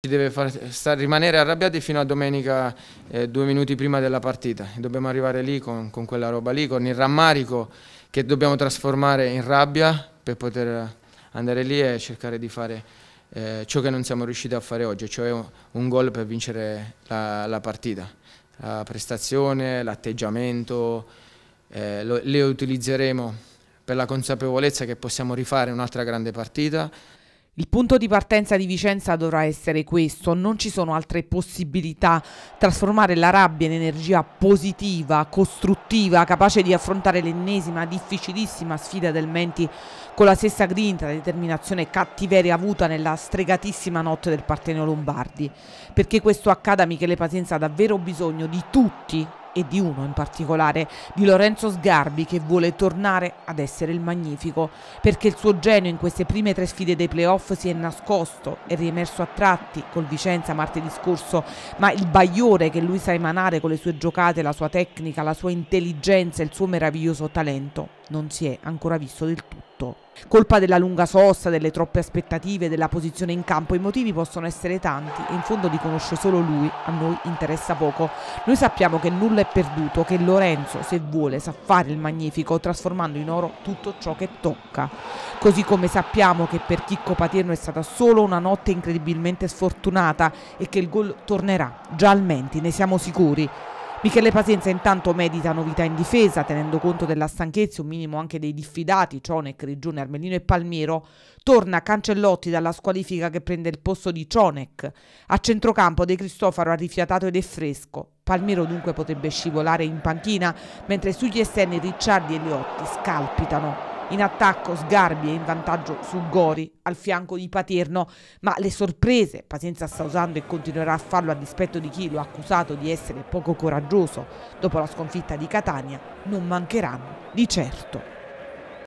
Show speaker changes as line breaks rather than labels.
Ci deve far rimanere arrabbiati fino a domenica eh, due minuti prima della partita. Dobbiamo arrivare lì con, con, quella roba lì, con il rammarico che dobbiamo trasformare in rabbia per poter andare lì e cercare di fare eh, ciò che non siamo riusciti a fare oggi, cioè un, un gol per vincere la, la partita. La prestazione, l'atteggiamento, eh, le utilizzeremo per la consapevolezza che
possiamo rifare un'altra grande partita, il punto di partenza di Vicenza dovrà essere questo, non ci sono altre possibilità. Trasformare la rabbia in energia positiva, costruttiva, capace di affrontare l'ennesima difficilissima sfida del Menti con la stessa grinta, determinazione e cattiveria avuta nella stregatissima notte del Partenio Lombardi. Perché questo accada Michele Pazienza ha davvero bisogno di tutti e di uno in particolare, di Lorenzo Sgarbi che vuole tornare ad essere il magnifico, perché il suo genio in queste prime tre sfide dei playoff si è nascosto e riemerso a tratti col Vicenza martedì scorso, ma il bagliore che lui sa emanare con le sue giocate, la sua tecnica, la sua intelligenza e il suo meraviglioso talento non si è ancora visto del tutto tutto. Colpa della lunga sosta, delle troppe aspettative, della posizione in campo, i motivi possono essere tanti e in fondo li conosce solo lui, a noi interessa poco. Noi sappiamo che nulla è perduto, che Lorenzo, se vuole, sa fare il magnifico, trasformando in oro tutto ciò che tocca. Così come sappiamo che per Chicco Paterno è stata solo una notte incredibilmente sfortunata e che il gol tornerà, già al Menti, ne siamo sicuri. Michele Pazienza intanto medita novità in difesa, tenendo conto della stanchezza, un minimo anche dei diffidati, Cionec, Regione, Armelino e Palmiero. Torna Cancellotti dalla squalifica che prende il posto di Cionec. A centrocampo De Cristofaro ha rifiatato ed è fresco. Palmiro dunque potrebbe scivolare in panchina, mentre sugli esterni Ricciardi e Liotti scalpitano. In attacco Sgarbi è in vantaggio su Gori al fianco di Paterno, ma le sorprese Pazienza sta usando e continuerà a farlo a dispetto di chi lo ha accusato di essere poco coraggioso dopo la sconfitta di Catania non mancheranno di certo.